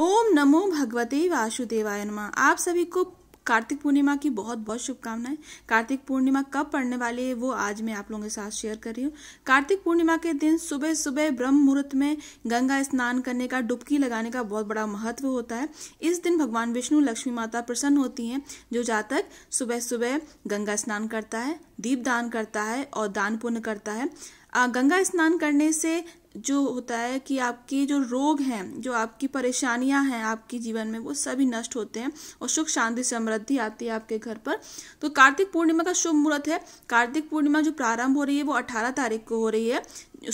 ओम नमो भगवते वासुदेवाय नमः आप सभी को कार्तिक पूर्णिमा की बहुत बहुत शुभकामनाएं कार्तिक पूर्णिमा कब पड़ने वाली है वो आज मैं आप लोगों के साथ शेयर कर रही हूँ कार्तिक पूर्णिमा के दिन सुबह सुबह ब्रह्म मुहूर्त में गंगा स्नान करने का डुबकी लगाने का बहुत बड़ा महत्व होता है इस दिन भगवान विष्णु लक्ष्मी माता प्रसन्न होती हैं जो जातक सुबह सुबह गंगा स्नान करता है दीप दान करता है और दान पुण्य करता है गंगा स्नान करने से जो होता है कि आपके जो रोग हैं जो आपकी परेशानियां हैं आपके जीवन में वो सभी नष्ट होते हैं और सुख शांति समृद्धि आती है आपके घर पर तो कार्तिक पूर्णिमा का शुभ मुहूर्त है कार्तिक पूर्णिमा जो प्रारंभ हो रही है वो अठारह तारीख को हो रही है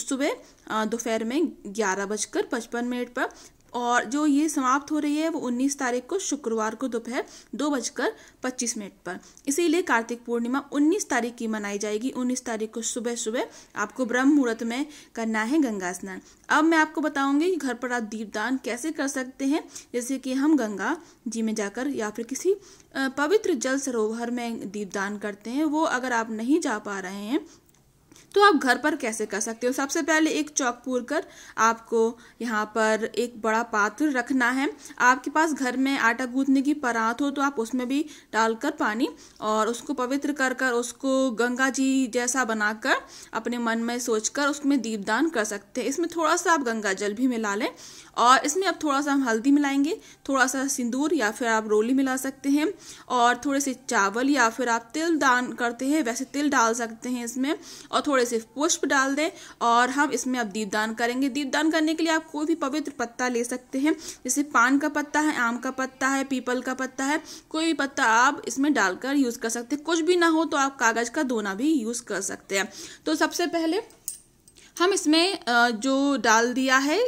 सुबह दोपहर में ग्यारह बजकर पचपन मिनट पर और जो ये समाप्त हो रही है वो 19 तारीख को शुक्रवार को दोपहर दो बजकर पच्चीस मिनट पर इसीलिए कार्तिक पूर्णिमा 19 तारीख की मनाई जाएगी 19 तारीख को सुबह सुबह आपको ब्रह्म मुहूर्त में करना है गंगा स्नान अब मैं आपको बताऊंगी कि घर पर आप दीपदान कैसे कर सकते हैं जैसे कि हम गंगा जी में जाकर या फिर किसी पवित्र जल सरोवर में दीपदान करते हैं वो अगर आप नहीं जा पा रहे हैं तो आप घर पर कैसे कर सकते हो सबसे पहले एक चौक पूर कर आपको यहाँ पर एक बड़ा पात्र रखना है आपके पास घर में आटा गूंथने की परात हो तो आप उसमें भी डालकर पानी और उसको पवित्र कर कर उसको गंगा जी जैसा बनाकर अपने मन में सोचकर उसमें दीपदान कर सकते हैं इसमें थोड़ा सा आप गंगा जल भी मिला लें और इसमें अब थोड़ा सा हम हल्दी मिलाएंगे थोड़ा सा सिंदूर या फिर आप रोली मिला सकते हैं और थोड़े से चावल या फिर आप तिल दान करते हैं वैसे तिल डाल सकते हैं इसमें और थोड़े थोड़े से पुष्प डाल दें और हम इसमें अब दीपदान करेंगे दीपदान करने के लिए आप कोई भी पवित्र पत्ता ले सकते हैं जैसे पान का पत्ता है आम का पत्ता है पीपल का पत्ता है कोई भी पत्ता आप इसमें डालकर यूज़ कर सकते हैं कुछ भी ना हो तो आप कागज़ का दोना भी यूज़ कर सकते हैं तो सबसे पहले हम इसमें जो डाल दिया है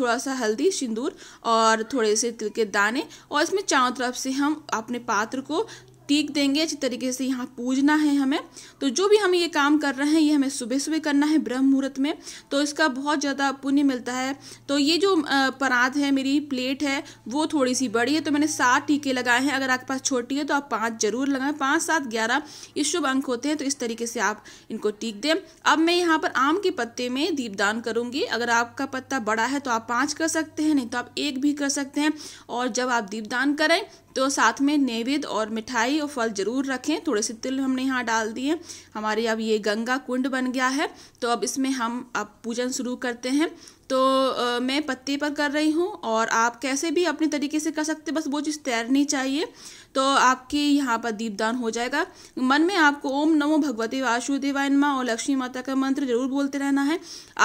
थोड़ा सा हल्दी सिंदूर और थोड़े से तिल के दाने और इसमें चारों तरफ से हम अपने पात्र को टीक देंगे अच्छी तरीके से यहाँ पूजना है हमें तो जो भी हम ये काम कर रहे हैं ये हमें सुबह सुबह करना है ब्रह्म मुहूर्त में तो इसका बहुत ज़्यादा पुण्य मिलता है तो ये जो परात है मेरी प्लेट है वो थोड़ी सी बड़ी है तो मैंने सात टीके लगाए हैं अगर आपके पास छोटी है तो आप पाँच जरूर लगाएं पाँच सात ग्यारह ये शुभ अंक होते हैं तो इस तरीके से आप इनको टीक दें अब मैं यहाँ पर आम के पत्ते में दीपदान करूँगी अगर आपका पत्ता बड़ा है तो आप पाँच कर सकते हैं नहीं तो आप एक भी कर सकते हैं और जब आप दीपदान करें तो साथ में नैवेद और मिठाई और फल ज़रूर रखें थोड़े से तिल हमने यहाँ डाल दिए हमारे अब ये गंगा कुंड बन गया है तो अब इसमें हम अब पूजन शुरू करते हैं तो आ, मैं पत्ते पर कर रही हूँ और आप कैसे भी अपने तरीके से कर सकते बस वो चीज़ तैरनी चाहिए तो आपके यहाँ पर दीपदान हो जाएगा मन में आपको ओम नमो भगवते वासुदेवाय नमा और लक्ष्मी माता का मंत्र जरूर बोलते रहना है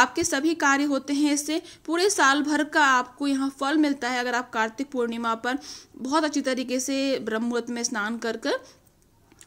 आपके सभी कार्य होते हैं इससे पूरे साल भर का आपको यहाँ फल मिलता है अगर आप कार्तिक पूर्णिमा पर बहुत अच्छी तरीके से ब्रह्म मुहूर्त में स्नान कर कर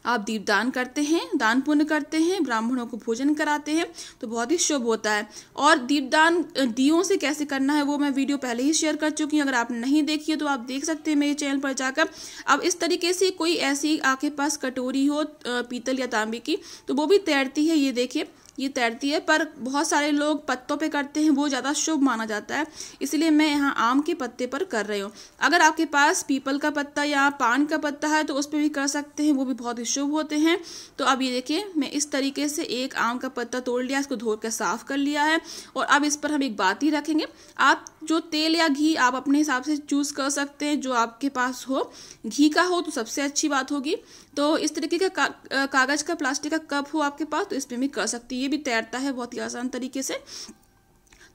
आप दीप दान करते हैं दान पुण्य करते हैं ब्राह्मणों को भोजन कराते हैं तो बहुत ही शुभ होता है और दीपदान दियों से कैसे करना है वो मैं वीडियो पहले ही शेयर कर चुकी हूँ अगर आप नहीं देखी है तो आप देख सकते हैं मेरे चैनल पर जाकर अब इस तरीके से कोई ऐसी आपके पास कटोरी हो पीतल या तांबे की तो वो भी तैरती है ये देखिए ये तैरती है पर बहुत सारे लोग पत्तों पे करते हैं वो ज़्यादा शुभ माना जाता है इसलिए मैं यहाँ आम के पत्ते पर कर रही हूँ अगर आपके पास पीपल का पत्ता या पान का पत्ता है तो उस पर भी कर सकते हैं वो भी बहुत ही शुभ होते हैं तो अब ये देखिए मैं इस तरीके से एक आम का पत्ता तोड़ लिया इसको धो कर साफ़ कर लिया है और अब इस पर हम एक बाती रखेंगे आप जो तेल या घी आप अपने हिसाब से चूज़ कर सकते हैं जो आपके पास हो घी का हो तो सबसे अच्छी बात होगी तो इस तरीके का, का कागज़ का प्लास्टिक का कप हो आपके पास तो इसमें भी कर सकती है ये भी तैरता है बहुत ही आसान तरीके से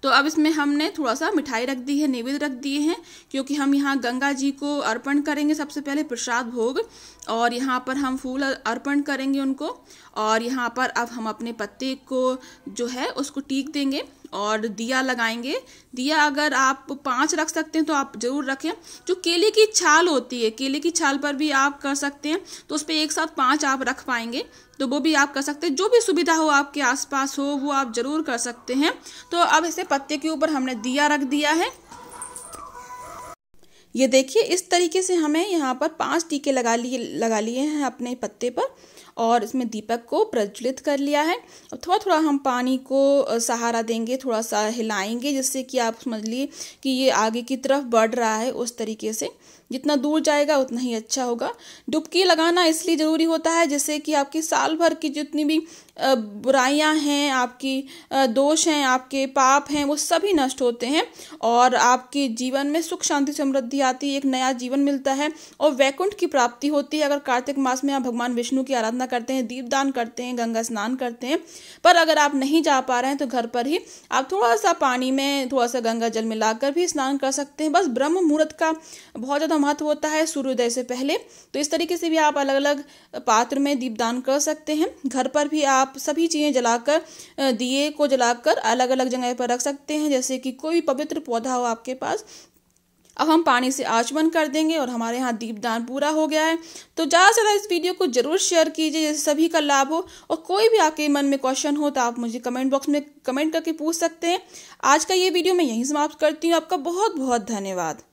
तो अब इसमें हमने थोड़ा सा मिठाई रख दी है निवेद रख दिए हैं क्योंकि हम यहाँ गंगा जी को अर्पण करेंगे सबसे पहले प्रसाद भोग और यहाँ पर हम फूल अर्पण करेंगे उनको और यहाँ पर अब हम अपने पत्ते को जो है उसको टीक देंगे और दिया लगाएंगे दिया अगर आप पाँच रख सकते हैं तो आप ज़रूर रखें जो केले की छाल होती है केले की छाल पर भी आप कर सकते हैं तो उस पर एक साथ पाँच आप रख पाएंगे तो वो भी आप कर सकते हैं जो भी सुविधा हो आपके आसपास हो वो आप ज़रूर कर सकते हैं तो अब इसे पत्ते के ऊपर हमने दिया रख दिया है ये देखिए इस तरीके से हमें यहाँ पर पांच टीके लगा लिए लगा लिए हैं अपने पत्ते पर और इसमें दीपक को प्रज्वलित कर लिया है अब थोड़ा थोड़ा हम पानी को सहारा देंगे थोड़ा सा हिलाएंगे जिससे कि आप समझ लिए कि ये आगे की तरफ बढ़ रहा है उस तरीके से जितना दूर जाएगा उतना ही अच्छा होगा डुबकी लगाना इसलिए ज़रूरी होता है जिससे कि आपकी साल भर की जितनी भी बुराइयां हैं आपकी दोष हैं आपके पाप हैं वो सभी नष्ट होते हैं और आपके जीवन में सुख शांति समृद्धि आती है एक नया जीवन मिलता है और वैकुंठ की प्राप्ति होती है अगर कार्तिक मास में आप भगवान विष्णु की आराधना करते हैं दीपदान करते हैं गंगा स्नान करते हैं पर अगर आप नहीं जा पा रहे हैं तो घर पर ही आप थोड़ा सा पानी में थोड़ा सा गंगा जल मिलाकर भी स्नान कर सकते हैं बस ब्रह्म मुहूर्त का बहुत ज़्यादा महत्व होता है सूर्योदय से पहले तो इस तरीके से भी आप अलग अलग पात्र में दीपदान कर सकते हैं घर पर भी आप सभी चीज़ें जलाकर दिए को जलाकर अलग अलग जगह पर रख सकते हैं जैसे कि कोई पवित्र पौधा हो आपके पास अब हम पानी से आचमन कर देंगे और हमारे यहाँ दीपदान पूरा हो गया है तो ज़्यादा से ज़्यादा इस वीडियो को ज़रूर शेयर कीजिए जैसे सभी का लाभ हो और कोई भी आपके मन में क्वेश्चन हो तो आप मुझे कमेंट बॉक्स में कमेंट करके पूछ सकते हैं आज का ये वीडियो मैं यहीं समाप्त करती हूँ आपका बहुत बहुत धन्यवाद